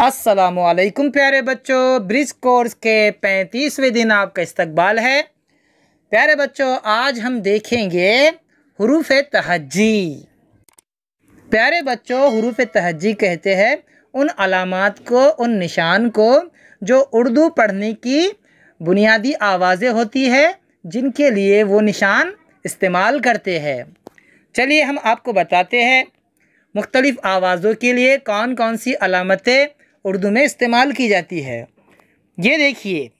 असलकुम प्यारे बच्चों ब्रिज कोर्स के पैंतीसवें दिन आपका इस्तबाल है प्यारे बच्चों आज हम देखेंगे हरूफ तहजी प्यारे बच्चों हरूफ तहजी कहते हैं उन अलामत को उन निशान को जो उर्दू पढ़ने की बुनियादी आवाज़ें होती है जिनके लिए वो निशान इस्तेमाल करते हैं चलिए हम आपको बताते हैं मुख्तलिफ़ आवाज़ों के लिए कौन कौन सी अलामतें उर्दू में इस्तेमाल की जाती है ये देखिए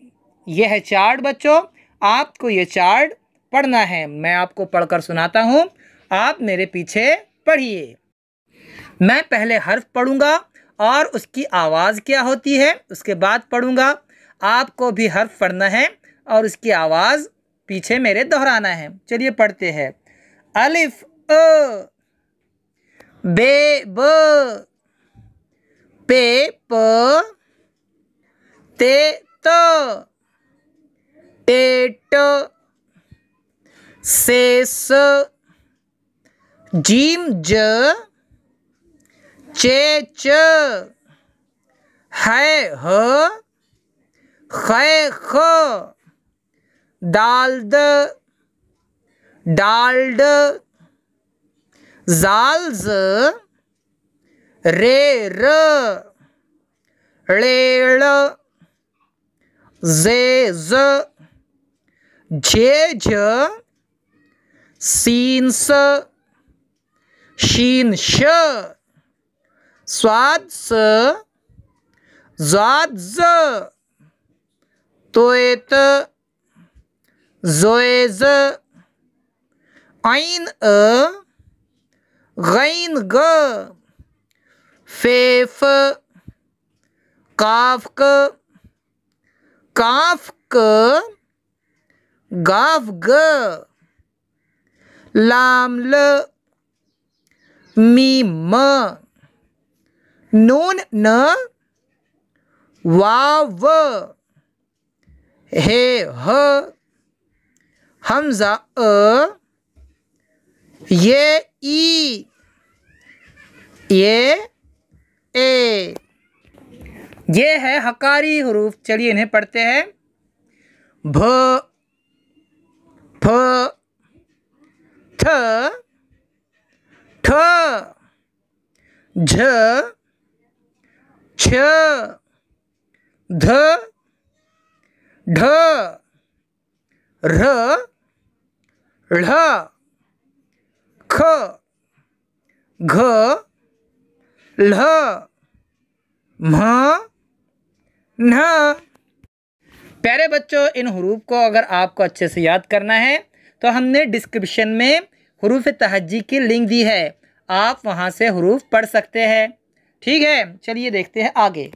यह है चार्ट बच्चों आपको ये चार्ट पढ़ना है मैं आपको पढ़कर सुनाता हूँ आप मेरे पीछे पढ़िए मैं पहले हर्फ पढ़ूँगा और उसकी आवाज़ क्या होती है उसके बाद पढ़ूँगा आपको भी हर्फ पढ़ना है और उसकी आवाज़ पीछे मेरे दोहराना है चलिए पढ़ते हैं अलिफ अ बे ब पे प ते तो टेट ट से जीम ज चे च है ह खै ख दाल द डाल जाल ज रे र ले ल जे ज झे झ सीन स शीन श स्वाद स जाद ज तोयत जोए ज ऐन अ गैन ग फेफ काफक काफक गाफ ग लाम ल मी म नून न वाव हे ह हमजा अ ये ई ये ए ये है हकारी हरूफ चलिए इन्हें पढ़ते हैं भ फ थ ठ झ छ ध ढ र ढ ख घ ल म न प्यारे बच्चों इन हरूफ को अगर आपको अच्छे से याद करना है तो हमने डिस्क्रिप्शन में हरूफ तहजी की लिंक दी है आप वहाँ से हरूफ पढ़ सकते हैं ठीक है चलिए देखते हैं आगे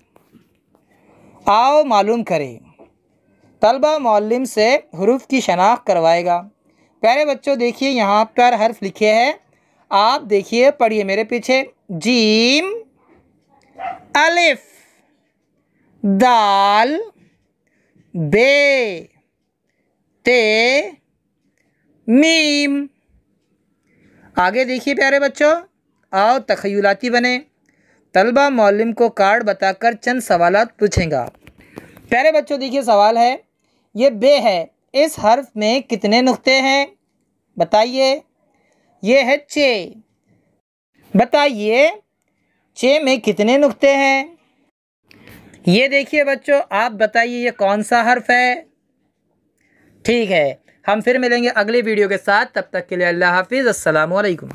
आओ मालूम करें तलबा मौलम से हरूफ की शनाख्त करवाएगा प्यारे बच्चों देखिए यहाँ पर हर्फ लिखे हैं आप देखिए पढ़िए मेरे पीछे जीम अलिफ दाल बे ते मीम आगे देखिए प्यारे बच्चों आओ तखयलाती बने तलबा मौलम को कार्ड बताकर चंद सवाल पूछेगा प्यारे बच्चों देखिए सवाल है ये बे है इस हर्फ में कितने नुक्ते हैं बताइए ये है चे बताइए चे में कितने नुक्ते हैं ये देखिए बच्चों आप बताइए ये कौन सा हर्फ है ठीक है हम फिर मिलेंगे अगले वीडियो के साथ तब तक के लिए अल्लाह हाफिज़ असलकम